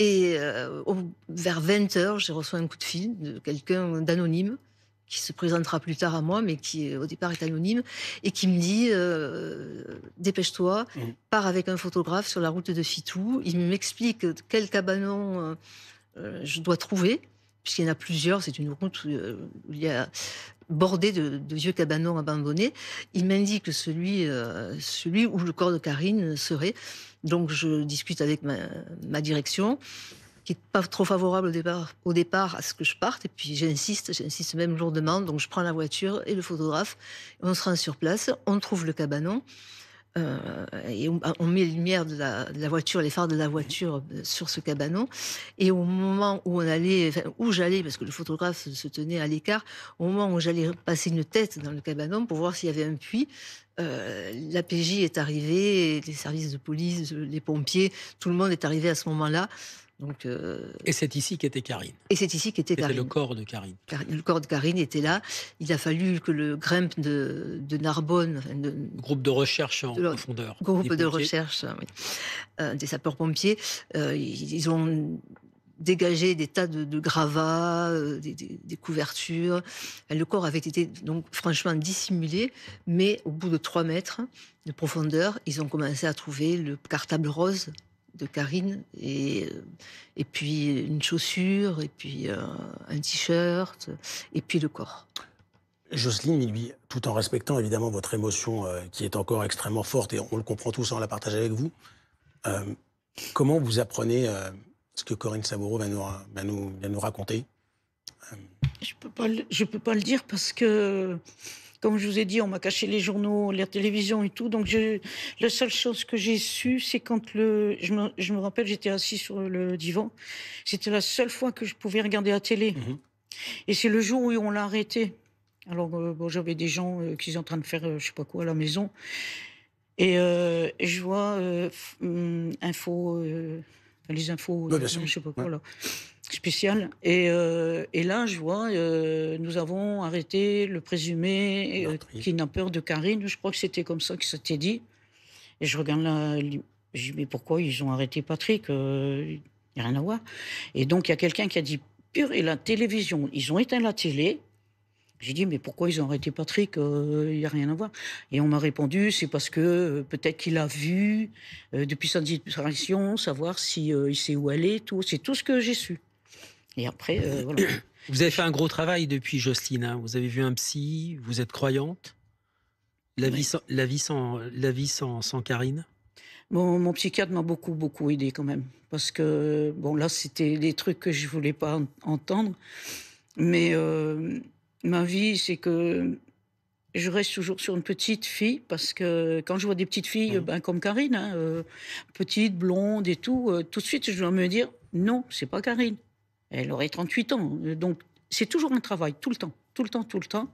Et euh, vers 20h, j'ai reçu un coup de fil de quelqu'un d'anonyme qui se présentera plus tard à moi, mais qui euh, au départ est anonyme, et qui me dit euh, Dépêche-toi, mmh. pars avec un photographe sur la route de Fitou. Il m'explique quel cabanon je dois trouver puisqu'il y en a plusieurs, c'est une route euh, il y a bordée de, vieux cabanons abandonnés. Il m'indique celui, euh, celui où le corps de Karine serait. Donc je discute avec ma, direction, qui n'est pas trop favorable au départ, au départ à ce que je parte. Et puis j'insiste, j'insiste même lourdement. Donc je prends la voiture et le photographe. On se rend sur place, on trouve le cabanon. Euh, et bah, on, met les lumières de la, voiture, les phares de la voiture euh, sur ce cabanon. Et au moment où on allait, où j'allais, parce que le photographe se tenait à l'écart, au moment où j'allais passer une tête dans le cabanon pour voir s'il y avait un puits, euh, l'APJ est arrivé les services de police, les pompiers, tout le monde est arrivé à ce moment-là. Euh, et c'est ici qu'était Karine. Et c'est ici qu'était Karine. le corps de Karine. Le corps de Karine était là. Il a fallu que le Grimpe de, Narbonne. groupe de recherche en profondeur. Groupe de recherche, euh, des sapeurs-pompiers. Euh, ils, ont dégagé des tas de, gravats, des, couvertures. Le corps avait été donc franchement dissimulé, mais au bout de 3 mètres de profondeur, ils ont commencé à trouver le cartable rose de Karine, et, euh, et puis une chaussure, et puis euh, un t-shirt, et puis le corps. Jocelyne, lui, tout en respectant évidemment votre émotion euh, qui est encore extrêmement forte, et on le comprend tous, en hein, la partage avec vous, comment vous apprenez ce que Corinne Savoureau va nous, va nous, va nous raconter Je ne peux, pas je peux pas le dire parce que comme je vous ai dit, on m'a caché les journaux, la télévision et tout. Donc, la seule chose que j'ai su, c'est quand le, je me, je me rappelle, j'étais assis sur le divan. C'était la seule fois que je pouvais regarder la télé. Mhm. Et c'est le jour où on l'a arrêté. Alors, euh, j'avais des gens euh, qui étaient en train de faire je euh, je sais pas quoi à la maison. Et je vois hum, Info les infos je sais pas quoi, là, spéciales. Euh, et, là, je vois, euh, nous avons arrêté le présumé qui n'a peur de Karine. Je crois que c'était comme ça que ça t'est dit. Et je regarde là, je dis, mais pourquoi ils ont arrêté Patrick euh, Il n'y a rien à voir. Et donc, il y a quelqu'un qui a dit, pur, et la télévision, ils ont éteint la télé, j'ai dit, mais pourquoi ils ont arrêté Patrick euh, Il y n'y a rien à voir. Et on m'a répondu, c'est parce que euh, peut-être qu'il a vu euh, depuis sa disparition, savoir si, il sait où aller, tout. C'est tout ce que j'ai su. Et après, voilà. Vous avez fait un gros travail depuis, Jocelyne. Hein. Vous avez vu un psy, vous êtes croyante. La, vie, sans, la, vie, sans, la vie sans, sans Karine Bon, mon psychiatre m'a beaucoup, beaucoup aidé quand même. Parce que, bon, là, c'était des trucs que je voulais pas entendre. Mais. Ma vie, c'est que je reste toujours sur une petite fille parce que quand je vois des petites filles, mmh. ben, comme Karine, hein, euh, petite, blonde et tout, euh, tout de suite, je dois me dire non, c'est pas Karine. Elle aurait 38 ans. Euh, donc, c'est toujours un travail, tout le temps, tout le temps, tout le temps.